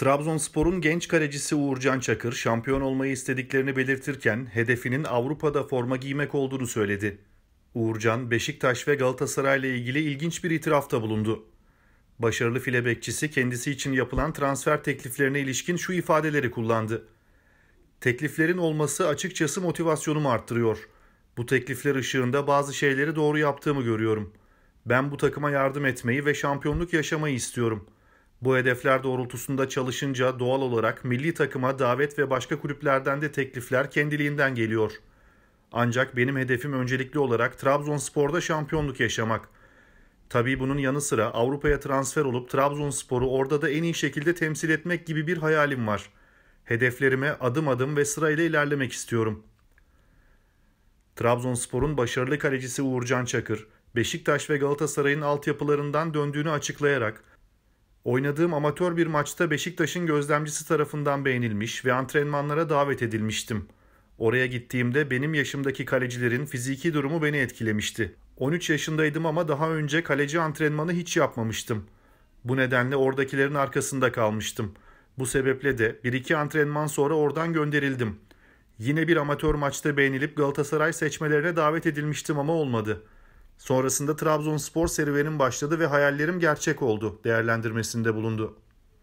Trabzonspor'un genç kalecisi Uğurcan Çakır şampiyon olmayı istediklerini belirtirken hedefinin Avrupa'da forma giymek olduğunu söyledi. Uğurcan, Beşiktaş ve Galatasaray ile ilgili ilginç bir itirafta bulundu. Başarılı file bekçisi kendisi için yapılan transfer tekliflerine ilişkin şu ifadeleri kullandı. Tekliflerin olması açıkçası motivasyonumu arttırıyor. Bu teklifler ışığında bazı şeyleri doğru yaptığımı görüyorum. Ben bu takıma yardım etmeyi ve şampiyonluk yaşamayı istiyorum.'' Bu hedefler doğrultusunda çalışınca doğal olarak milli takıma davet ve başka kulüplerden de teklifler kendiliğinden geliyor. Ancak benim hedefim öncelikli olarak Trabzonspor'da şampiyonluk yaşamak. Tabii bunun yanı sıra Avrupa'ya transfer olup Trabzonspor'u orada da en iyi şekilde temsil etmek gibi bir hayalim var. Hedeflerime adım adım ve sırayla ilerlemek istiyorum. Trabzonspor'un başarılı kalecisi Uğurcan Çakır, Beşiktaş ve Galatasaray'ın altyapılarından döndüğünü açıklayarak Oynadığım amatör bir maçta Beşiktaş'ın gözlemcisi tarafından beğenilmiş ve antrenmanlara davet edilmiştim. Oraya gittiğimde benim yaşımdaki kalecilerin fiziki durumu beni etkilemişti. 13 yaşındaydım ama daha önce kaleci antrenmanı hiç yapmamıştım. Bu nedenle oradakilerin arkasında kalmıştım. Bu sebeple de bir iki antrenman sonra oradan gönderildim. Yine bir amatör maçta beğenilip Galatasaray seçmelerine davet edilmiştim ama olmadı.'' Sonrasında Trabzonspor serüvenim başladı ve hayallerim gerçek oldu değerlendirmesinde bulundu.